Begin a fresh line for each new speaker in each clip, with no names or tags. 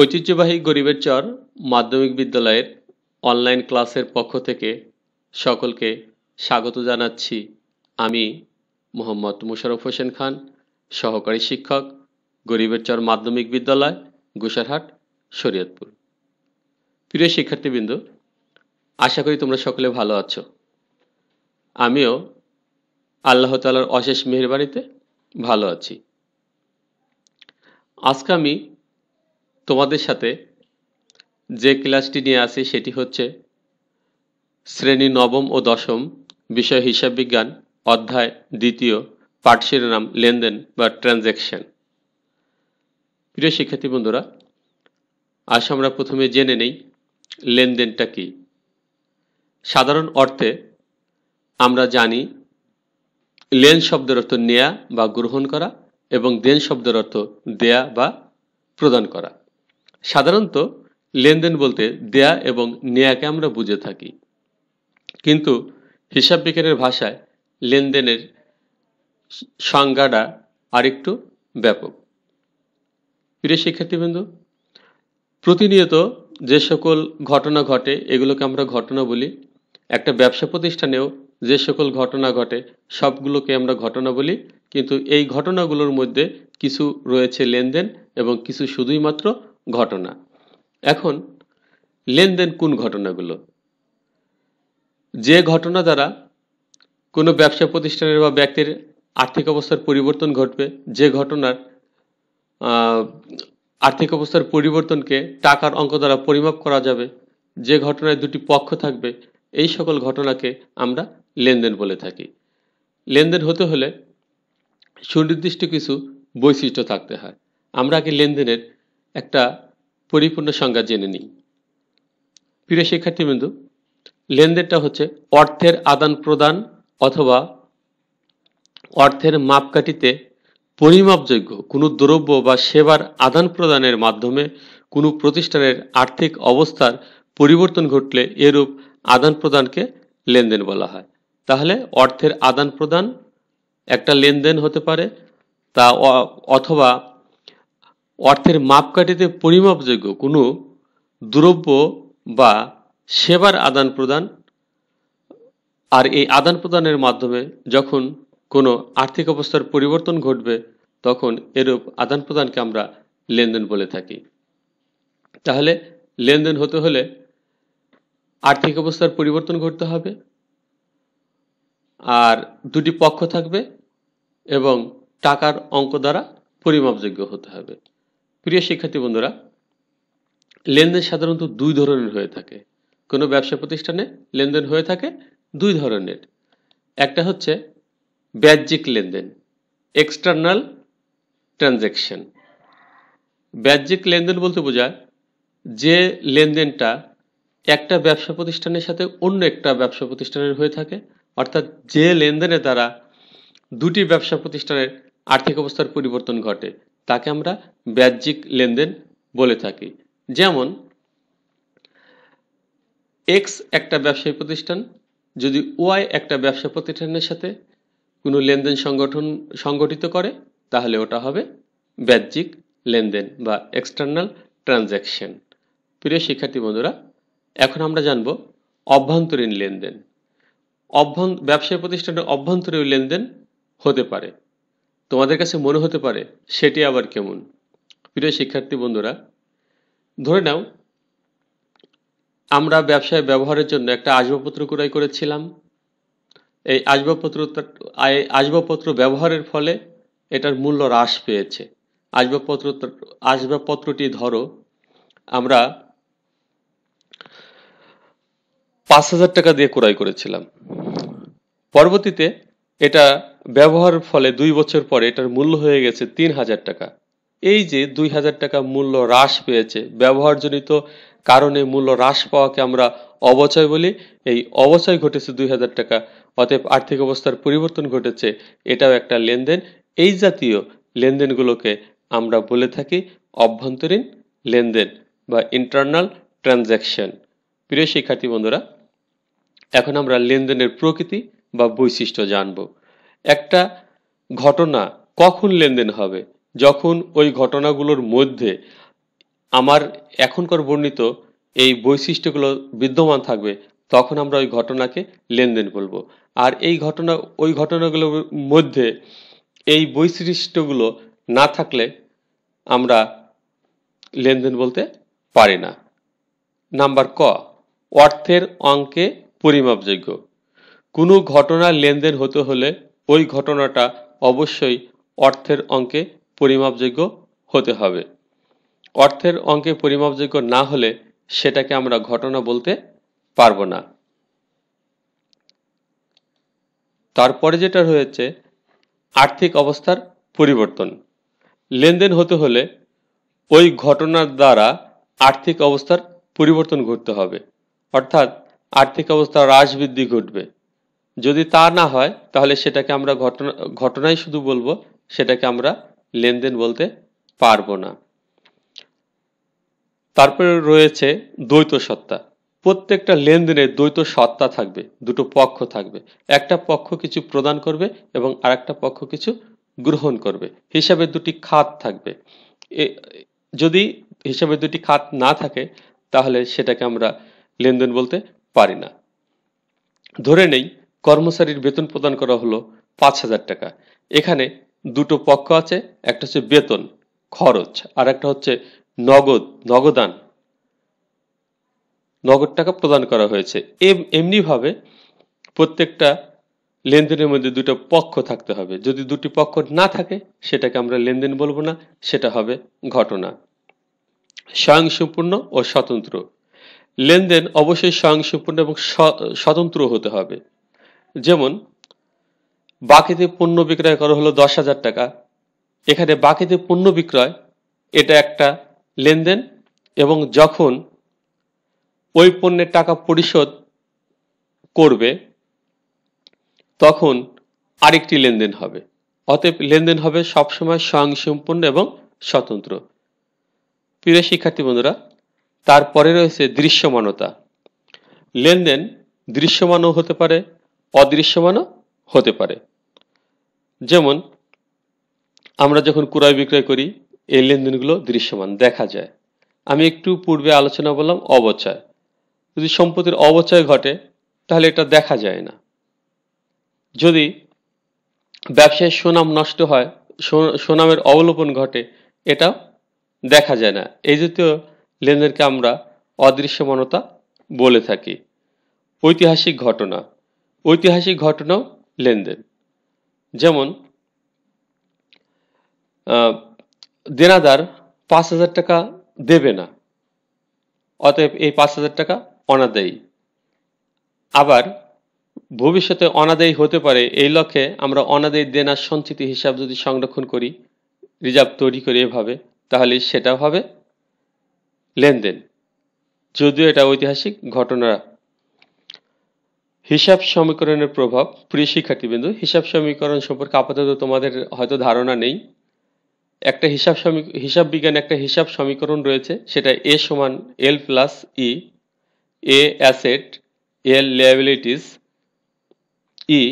ঐতিহ্যবাহী গরিবের চর মাধ্যমিক বিদ্যালয়ের অনলাইন ক্লাসের পক্ষ থেকে সকলকে স্বাগত জানাচ্ছি আমি মোহাম্মদ মুশারফ হোসেন খান সহকারী শিক্ষক গরিবের চর মাধ্যমিক বিদ্যালয় গোসারহাট শরীয়তপুর প্রিয় শিক্ষার্থীবৃন্দ আশা করি তোমরা সকলে ভালো আছো আমিও আল্লাহ তালার অশেষ মেহরবানিতে ভালো আছি আজকে আমি তোমাদের সাথে যে ক্লাসটি নিয়ে আসি সেটি হচ্ছে শ্রেণী নবম ও দশম বিষয় হিসাব বিজ্ঞান অধ্যায় দ্বিতীয় পাঠ শিরোনাম লেনদেন বা ট্রানজ্যাকশন প্রিয় শিক্ষার্থী বন্ধুরা আজ আমরা প্রথমে জেনে নেই লেনদেনটা কি সাধারণ অর্থে আমরা জানি লেন শব্দের অর্থ নেয়া বা গ্রহণ করা এবং দেন শব্দের অর্থ দেয়া বা প্রদান করা সাধারণত লেনদেন বলতে দেয়া এবং নেয়াকে আমরা বুঝে থাকি কিন্তু হিসাব বিজ্ঞানের ভাষায় লেনদেনের সংজ্ঞাটা আরেকটু ব্যাপক প্রিয় শিক্ষার্থীবৃন্দ প্রতিনিয়ত যে সকল ঘটনা ঘটে এগুলোকে আমরা ঘটনা বলি একটা ব্যবসা প্রতিষ্ঠানেও যে সকল ঘটনা ঘটে সবগুলোকে আমরা ঘটনা বলি কিন্তু এই ঘটনাগুলোর মধ্যে কিছু রয়েছে লেনদেন এবং কিছু শুধুই মাত্র ঘটনা এখন লেনদেন কোন ঘটনাগুলো যে ঘটনা দ্বারা কোনো ব্যবসা প্রতিষ্ঠানের বা ব্যক্তির আর্থিক অবস্থার পরিবর্তন ঘটবে যে ঘটনার আর্থিক অবস্থার পরিবর্তনকে টাকার অঙ্ক দ্বারা পরিমাপ করা যাবে যে ঘটনায় দুটি পক্ষ থাকবে এই সকল ঘটনাকে আমরা লেনদেন বলে থাকি লেনদেন হতে হলে সুনির্দিষ্ট কিছু বৈশিষ্ট্য থাকতে হয় আমরা আগে লেনদেনের একটা পরিপূর্ণ সংজ্ঞা জেনে নিই প্রিয় শিক্ষার্থীবৃন্দ লেনদেনটা হচ্ছে অর্থের আদান প্রদান অথবা অর্থের মাপকাঠিতে পরিমাপযোগ্য কোনো দ্রব্য বা সেবার আদান প্রদানের মাধ্যমে কোনো প্রতিষ্ঠানের আর্থিক অবস্থার পরিবর্তন ঘটলে এরূপ আদান প্রদানকে লেনদেন বলা হয় তাহলে অর্থের আদান প্রদান একটা লেনদেন হতে পারে তা অথবা অর্থের মাপকাঠিতে পরিমাপযোগ্য কোনো দ্রব্য বা সেবার আদান প্রদান আর এই আদান প্রদানের মাধ্যমে যখন কোনো আর্থিক অবস্থার পরিবর্তন ঘটবে তখন এরূপ আদান প্রদানকে আমরা লেনদেন বলে থাকি তাহলে লেনদেন হতে হলে আর্থিক অবস্থার পরিবর্তন ঘটতে হবে আর দুটি পক্ষ থাকবে এবং টাকার অঙ্ক দ্বারা পরিমাপযোগ্য হতে হবে প্রিয় শিক্ষার্থী বন্ধুরা লেনদেন সাধারণত দুই ধরনের হয়ে থাকে কোনো ব্যবসা প্রতিষ্ঠানে লেনদেন হয়ে থাকে দুই ধরনের একটা হচ্ছে ব্যাহ্যিক লেনদেন এক্সটার্নাল ট্রানজ্যাকশন ব্যাহ্যিক লেনদেন বলতে বোঝায় যে লেনদেনটা একটা ব্যবসা প্রতিষ্ঠানের সাথে অন্য একটা ব্যবসা প্রতিষ্ঠানের হয়ে থাকে অর্থাৎ যে লেনদেনে দ্বারা দুটি ব্যবসা প্রতিষ্ঠানের আর্থিক অবস্থার পরিবর্তন ঘটে তাকে আমরা ব্যাহ্যিক লেনদেন বলে থাকি যেমন এক্স একটা ব্যবসায়ী প্রতিষ্ঠান যদি ওয়াই একটা ব্যবসা প্রতিষ্ঠানের সাথে কোনো লেনদেন সংগঠন সংগঠিত করে তাহলে ওটা হবে ব্যাহ্যিক লেনদেন বা এক্সটার্নাল ট্রানজ্যাকশন প্রিয় শিক্ষার্থী বন্ধুরা এখন আমরা জানব অভ্যন্তরীণ লেনদেন অভ্যন্ত ব্যবসায়ী প্রতিষ্ঠানের অভ্যন্তরীণ লেনদেন হতে পারে তোমাদের কাছে মনে হতে পারে সেটি আবার কেমন প্রিয় শিক্ষার্থী বন্ধুরা ধরে নাও আমরা ব্যবসায় ব্যবহারের জন্য একটা আসবাবপত্র ক্রয় করেছিলাম এই আসবাবপত্র আসবাবপত্র ব্যবহারের ফলে এটার মূল্য হ্রাস পেয়েছে আসবাবপত্র আসবাবপত্রটি ধরো আমরা পাঁচ হাজার টাকা দিয়ে ক্রয় করেছিলাম পরবর্তীতে এটা ব্যবহারের ফলে দুই বছর পরে এটার মূল্য হয়ে গেছে তিন হাজার টাকা এই যে দুই হাজার টাকা মূল্য হ্রাস পেয়েছে ব্যবহারজনিত কারণে মূল্য হ্রাস পাওয়াকে আমরা অবচয় বলি এই অবচয় ঘটেছে দুই হাজার টাকা অতএব আর্থিক অবস্থার পরিবর্তন ঘটেছে এটাও একটা লেনদেন এই জাতীয় লেনদেনগুলোকে আমরা বলে থাকি অভ্যন্তরীণ লেনদেন বা ইন্টারনাল ট্রানজ্যাকশন প্রিয় শিক্ষার্থী বন্ধুরা এখন আমরা লেনদেনের প্রকৃতি বা বৈশিষ্ট্য জানবো একটা ঘটনা কখন লেনদেন হবে যখন ওই ঘটনাগুলোর মধ্যে আমার এখনকার বর্ণিত এই বৈশিষ্ট্যগুলো বিদ্যমান থাকবে তখন আমরা ওই ঘটনাকে লেনদেন বলবো আর এই ঘটনা ওই ঘটনাগুলোর মধ্যে এই বৈশিষ্ট্যগুলো না থাকলে আমরা লেনদেন বলতে পারি না নাম্বার ক অর্থের অঙ্কে পরিমাপযোগ্য কোনো ঘটনার লেনদেন হতে হলে ওই ঘটনাটা অবশ্যই অর্থের অঙ্কে পরিমাপযোগ্য হতে হবে অর্থের অঙ্কে পরিমাপযোগ্য না হলে সেটাকে আমরা ঘটনা বলতে পারবো না তারপরে যেটা রয়েছে আর্থিক অবস্থার পরিবর্তন লেনদেন হতে হলে ওই ঘটনার দ্বারা আর্থিক অবস্থার পরিবর্তন ঘটতে হবে অর্থাৎ আর্থিক অবস্থা হ্রাস বৃদ্ধি ঘটবে যদি তা না হয় তাহলে সেটাকে আমরা ঘটনা ঘটনাই শুধু বলবো সেটাকে আমরা লেনদেন বলতে পারবো না তারপরে রয়েছে দ্বৈত সত্তা প্রত্যেকটা লেনদেনে দ্বৈত সত্তা থাকবে দুটো পক্ষ থাকবে একটা পক্ষ কিছু প্রদান করবে এবং আরেকটা পক্ষ কিছু গ্রহণ করবে হিসাবে দুটি খাত থাকবে যদি হিসাবে দুটি খাত না থাকে তাহলে সেটাকে আমরা লেনদেন বলতে পারি না ধরে নেই কর্মচারীর বেতন প্রদান করা হলো পাঁচ হাজার টাকা এখানে দুটো পক্ষ আছে একটা হচ্ছে বেতন খরচ আর একটা হচ্ছে নগদ নগদান নগদ টাকা প্রদান করা হয়েছে এমনিভাবে প্রত্যেকটা লেনদেনের মধ্যে দুটো পক্ষ থাকতে হবে যদি দুটি পক্ষ না থাকে সেটাকে আমরা লেনদেন বলবো না সেটা হবে ঘটনা স্বয়ংসম্পূর্ণ ও স্বতন্ত্র লেনদেন অবশ্যই স্বয়ংসম্পূর্ণ এবং স্বতন্ত্র হতে হবে যেমন বাকিতে পণ্য বিক্রয় করা হলো দশ হাজার টাকা এখানে বাকিতে পণ্য বিক্রয় এটা একটা লেনদেন এবং যখন ওই পণ্যের টাকা পরিশোধ করবে তখন আরেকটি লেনদেন হবে অতএব লেনদেন হবে সবসময় স্বয়ংসম্পূর্ণ এবং স্বতন্ত্র প্রিয় শিক্ষার্থী বন্ধুরা তারপরে রয়েছে দৃশ্যমানতা লেনদেন দৃশ্যমানও হতে পারে অদৃশ্যমানও হতে পারে যেমন আমরা যখন ক্রয় বিক্রয় করি এই লেনদেনগুলো দৃশ্যমান দেখা যায় আমি একটু পূর্বে আলোচনা বললাম অবচয় যদি সম্পত্তির অবচয় ঘটে তাহলে এটা দেখা যায় না যদি ব্যবসায় সুনাম নষ্ট হয় সুনামের অবলোপন ঘটে এটা দেখা যায় না এই জাতীয় লেনদেনকে আমরা অদৃশ্যমানতা বলে থাকি ঐতিহাসিক ঘটনা ঐতিহাসিক ঘটনাও লেনদেন যেমন দেনাদার পাঁচ হাজার টাকা দেবে না অতএব এই পাঁচ হাজার টাকা অনাদায়ী আবার ভবিষ্যতে অনাদায়ী হতে পারে এই লক্ষ্যে আমরা অনাদায়ী দেনার সঞ্চিতি হিসাব যদি সংরক্ষণ করি রিজার্ভ তৈরি করি এভাবে তাহলে সেটা হবে লেনদেন যদিও এটা ঐতিহাসিক ঘটনা হিসাব সমীকরণের প্রভাব প্রিয় শিক্ষার্থীবৃন্দু হিসাব সমীকরণ সম্পর্কে আপাতত তোমাদের হয়তো ধারণা নেই একটা হিসাব সমী হিসাব বিজ্ঞান একটা হিসাব সমীকরণ রয়েছে সেটা এ সমান L plus E A asset L liabilities E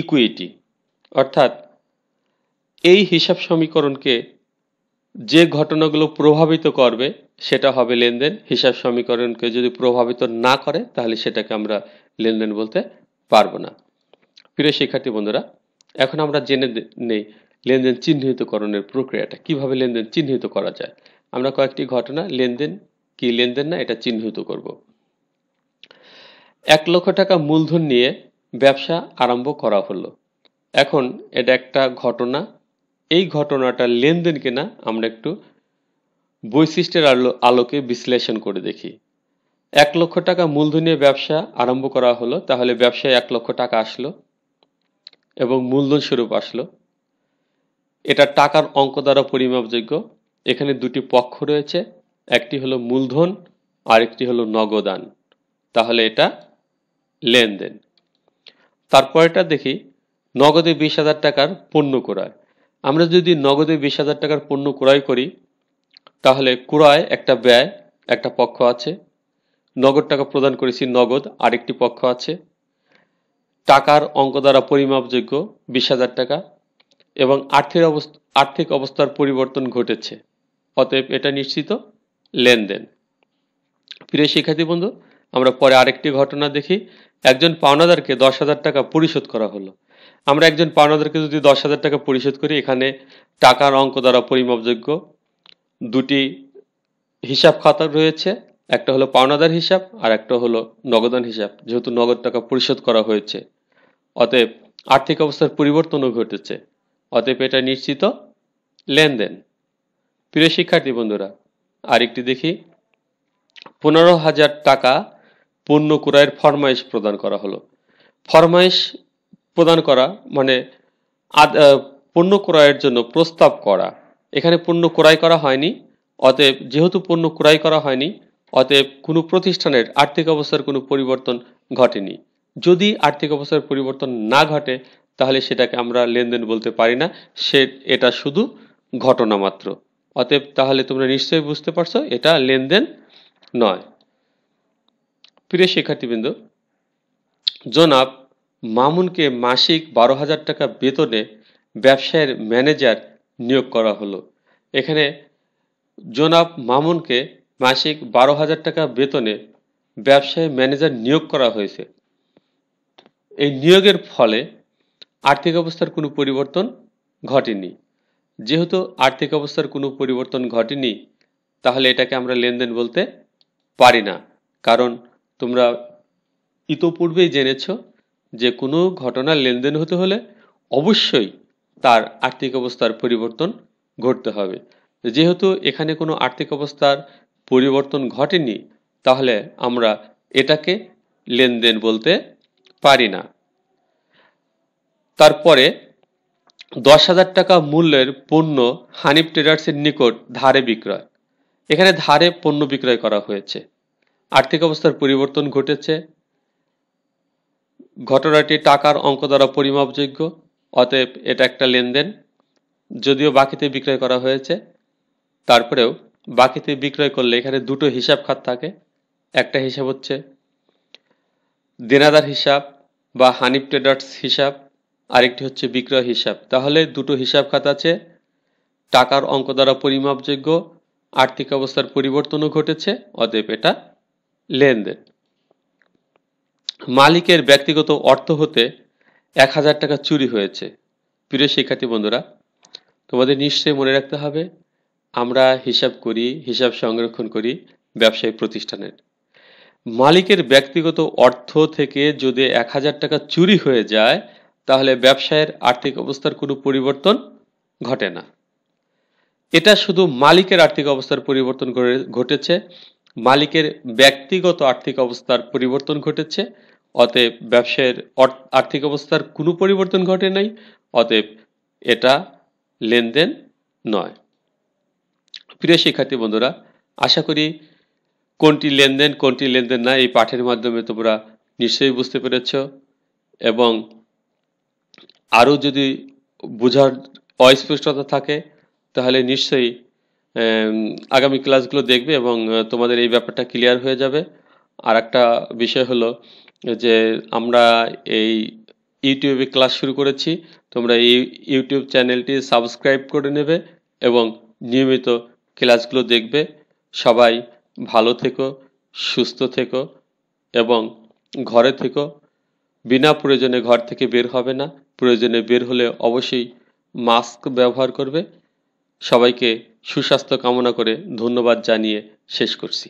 equity অর্থাৎ এই হিসাব সমীকরণকে যে ঘটনাগুলো প্রভাবিত করবে সেটা হবে লেনদেন হিসাব সমীকরণকে যদি প্রভাবিত না করে তাহলে সেটাকে আমরা লেনদেন বলতে পারবো না প্রিয় শিক্ষার্থী বন্ধুরা এখন আমরা জেনে নেই লেনদেন চিহ্নিতকরণের প্রক্রিয়াটা কিভাবে লেনদেন চিহ্নিত করা যায় আমরা কয়েকটি ঘটনা লেনদেন কি লেনদেন না এটা চিহ্নিত করব এক লক্ষ টাকা মূলধন নিয়ে ব্যবসা আরম্ভ করা হলো এখন এটা একটা ঘটনা এই ঘটনাটা লেনদেন কিনা আমরা একটু বৈশিষ্ট্যের আলো আলোকে বিশ্লেষণ করে দেখি এক লক্ষ টাকা মূলধনের ব্যবসা আরম্ভ করা হলো তাহলে ব্যবসায় এক লক্ষ টাকা আসলো এবং মূলধন স্বরূপ আসলো এটা টাকার অঙ্ক দ্বারা পরিমাপযোগ্য এখানে দুটি পক্ষ রয়েছে একটি হলো মূলধন আরেকটি হলো নগদান তাহলে এটা লেনদেন তারপরেটা দেখি নগদে বিশ হাজার টাকার পণ্য ক্রয় আমরা যদি নগদে বিশ হাজার টাকার পণ্য ক্রয় করি তাহলে ক্রয় একটা ব্যয় একটা পক্ষ আছে নগদ টাকা প্রদান করেছি নগদ আরেকটি পক্ষ আছে টাকার অঙ্ক দ্বারা পরিমাপযোগ্য বিশ হাজার টাকা এবং আর্থিক অবস্থা আর্থিক অবস্থার পরিবর্তন ঘটেছে অতএব এটা নিশ্চিত লেনদেন প্রিয় শিক্ষার্থী বন্ধু আমরা পরে আরেকটি ঘটনা দেখি একজন পাওনাদারকে দশ হাজার টাকা পরিশোধ করা হলো আমরা একজন পাওনাদারকে যদি দশ হাজার টাকা পরিশোধ করি এখানে টাকার অঙ্ক দ্বারা পরিমাপযোগ্য দুটি হিসাব খাতা রয়েছে একটা হলো পাওনাদার হিসাব আর একটা হলো নগদান হিসাব যেহেতু নগদ টাকা পরিশোধ করা হয়েছে অতএব আর্থিক অবস্থার পরিবর্তনও ঘটেছে অতএব এটা নিশ্চিত লেনদেন প্রিয় শিক্ষার্থী বন্ধুরা আরেকটি দেখি পনেরো হাজার টাকা পণ্য ক্রয়ের ফরমাইশ প্রদান করা হলো ফরমাইশ প্রদান করা মানে পণ্য ক্রয়ের জন্য প্রস্তাব করা এখানে পণ্য ক্রয় করা হয়নি অতএব যেহেতু পণ্য ক্রয় করা হয়নি অতএব কোনো প্রতিষ্ঠানের আর্থিক অবস্থার কোনো পরিবর্তন ঘটেনি যদি আর্থিক অবস্থার পরিবর্তন না ঘটে তাহলে সেটাকে আমরা লেনদেন বলতে পারি না সে এটা শুধু ঘটনা মাত্র অতএব তাহলে তোমরা নিশ্চয়ই বুঝতে পারছো এটা লেনদেন নয় প্রিয় শিক্ষার্থীবৃন্দ জনাব মামুনকে মাসিক বারো হাজার টাকা বেতনে ব্যবসায়ের ম্যানেজার নিয়োগ করা হলো এখানে জনাব মামুনকে মাসিক বারো হাজার টাকা বেতনে ব্যবসায় ম্যানেজার নিয়োগ করা হয়েছে এই নিয়োগের ফলে আর্থিক অবস্থার কোনো পরিবর্তন ঘটেনি যেহেতু আর্থিক অবস্থার কোনো পরিবর্তন ঘটেনি তাহলে এটাকে আমরা লেনদেন বলতে পারি না কারণ তোমরা ইতোপূর্বেই জেনেছ যে কোনো ঘটনার লেনদেন হতে হলে অবশ্যই তার আর্থিক অবস্থার পরিবর্তন ঘটতে হবে যেহেতু এখানে কোনো আর্থিক অবস্থার পরিবর্তন ঘটেনি তাহলে আমরা এটাকে লেনদেন বলতে পারি না তারপরে দশ হাজার টাকা মূল্যের পণ্য হানিফ ট্রেডার্সের নিকট ধারে বিক্রয় এখানে ধারে পণ্য বিক্রয় করা হয়েছে আর্থিক অবস্থার পরিবর্তন ঘটেছে ঘটনাটি টাকার অঙ্ক দ্বারা পরিমাপযোগ্য অতএব এটা একটা লেনদেন যদিও বাকিতে বিক্রয় করা হয়েছে তারপরেও বাকিতে বিক্রয় করলে এখানে দুটো হিসাব খাত থাকে একটা হিসাব হচ্ছে দেনাদার হিসাব বা হানিফ ট্রেডার্স হিসাব আরেকটি হচ্ছে বিক্রয় হিসাব তাহলে দুটো হিসাব খাত আছে টাকার অঙ্ক দ্বারা পরিমাপযোগ্য আর্থিক অবস্থার পরিবর্তনও ঘটেছে অতএব এটা লেনদেন মালিকের ব্যক্তিগত অর্থ হতে এক হাজার টাকা চুরি হয়েছে প্রিয় শিক্ষার্থী বন্ধুরা তোমাদের নিশ্চয়ই মনে রাখতে হবে আমরা হিসাব করি হিসাব সংরক্ষণ করি ব্যবসায়িক প্রতিষ্ঠানের মালিকের ব্যক্তিগত অর্থ থেকে যদি এক হাজার টাকা চুরি হয়ে যায় তাহলে ব্যবসায়ের আর্থিক অবস্থার কোনো পরিবর্তন ঘটে না এটা শুধু মালিকের আর্থিক অবস্থার পরিবর্তন ঘটেছে মালিকের ব্যক্তিগত আর্থিক অবস্থার পরিবর্তন ঘটেছে অতএব ব্যবসায়ের আর্থিক অবস্থার কোনো পরিবর্তন ঘটে নাই অতএব এটা লেনদেন নয় প্রিয় শিক্ষার্থী বন্ধুরা আশা করি কোনটি লেনদেন কোনটি লেনদেন না এই পাঠের মাধ্যমে তোমরা নিশ্চয়ই বুঝতে পেরেছ এবং আরও যদি বোঝার অস্পষ্টতা থাকে তাহলে নিশ্চয়ই আগামী ক্লাসগুলো দেখবে এবং তোমাদের এই ব্যাপারটা ক্লিয়ার হয়ে যাবে আর একটা বিষয় হলো যে আমরা এই ইউটিউবে ক্লাস শুরু করেছি তোমরা এই ইউটিউব চ্যানেলটি সাবস্ক্রাইব করে নেবে এবং নিয়মিত ক্লাসগুলো দেখবে সবাই ভালো থেকো সুস্থ থেকো এবং ঘরে থেকো বিনা প্রয়োজনে ঘর থেকে বের হবে না প্রয়োজনে বের হলে অবশ্যই মাস্ক ব্যবহার করবে সবাইকে সুস্বাস্থ্য কামনা করে ধন্যবাদ জানিয়ে শেষ করছি